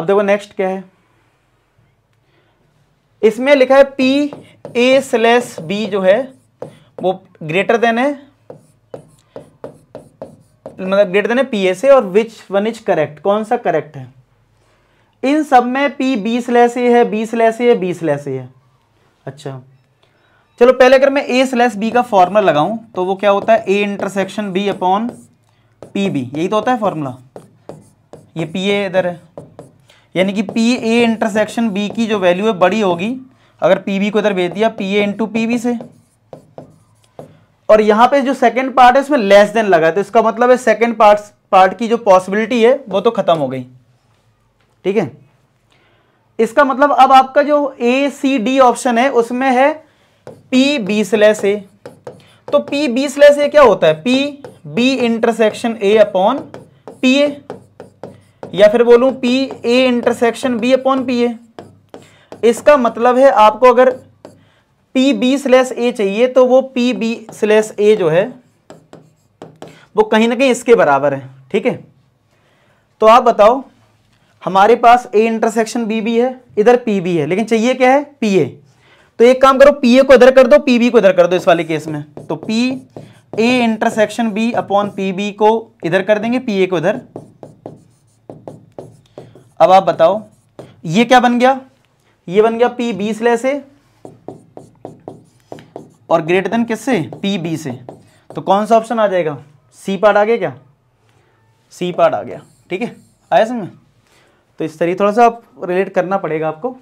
अब देखो नेक्स्ट क्या है इसमें लिखा है पी ए स्लेस बी जो है वो ग्रेटर देन है मतलब ग्रेटर देन है पी ए से और विच वन इज करेक्ट कौन सा करेक्ट है इन सब में पी बी स्लैस ए है बी स्लैस ए है बी स्लैस ए है अच्छा चलो पहले अगर मैं ए स्लैस बी का फॉर्मूला लगाऊं तो वो क्या होता है A intersection B upon P B यही तो होता है फॉर्मूला ये पी ए इधर है यानी कि पी ए इंटरसेक्शन बी की जो वैल्यू है बड़ी होगी अगर पी बी को इधर भेज दिया P A into P B से और यहां पे जो सेकंड पार्ट है उसमें लेस देन लगा है तो इसका मतलब है सेकंड पार्ट पार्ट की जो पॉसिबिलिटी है वो तो खत्म हो गई ठीक है इसका मतलब अब आपका जो ए सी डी ऑप्शन है उसमें है पी बी स्लैस ए तो पी बी स्लैस ए क्या होता है P B intersection A upon P A या फिर बोलूं P A intersection B upon P A इसका मतलब है आपको अगर पी बी स्लेस ए चाहिए तो वो पी बी स्लेस ए जो है वो कहीं ना कहीं इसके बराबर है ठीक है तो आप बताओ हमारे पास ए इंटरसेक्शन बी भी है इधर पी भी है लेकिन चाहिए क्या है पी ए तो एक काम करो पी ए को इधर कर दो पी बी को इधर कर दो इस वाले केस में तो P A intersection B upon P B को इधर कर देंगे पी ए को इधर अब आप बताओ ये क्या बन गया ये बन गया पी बी ले से और ग्रेटर देन किससे पी बी से तो कौन सा ऑप्शन आ जाएगा सी पार्ट आ गया क्या सी पार्ट आ गया ठीक है आया समझ में तो इस तरीके थोड़ा सा आप रिलेट करना पड़ेगा आपको